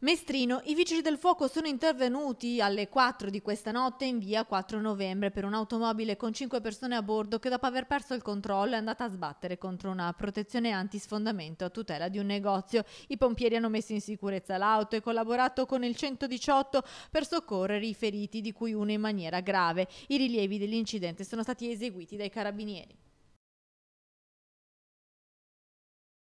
Mestrino, i vigili del fuoco sono intervenuti alle 4 di questa notte in via 4 novembre per un'automobile con 5 persone a bordo che dopo aver perso il controllo è andata a sbattere contro una protezione antisfondamento a tutela di un negozio. I pompieri hanno messo in sicurezza l'auto e collaborato con il 118 per soccorrere i feriti di cui uno in maniera grave. I rilievi dell'incidente sono stati eseguiti dai carabinieri.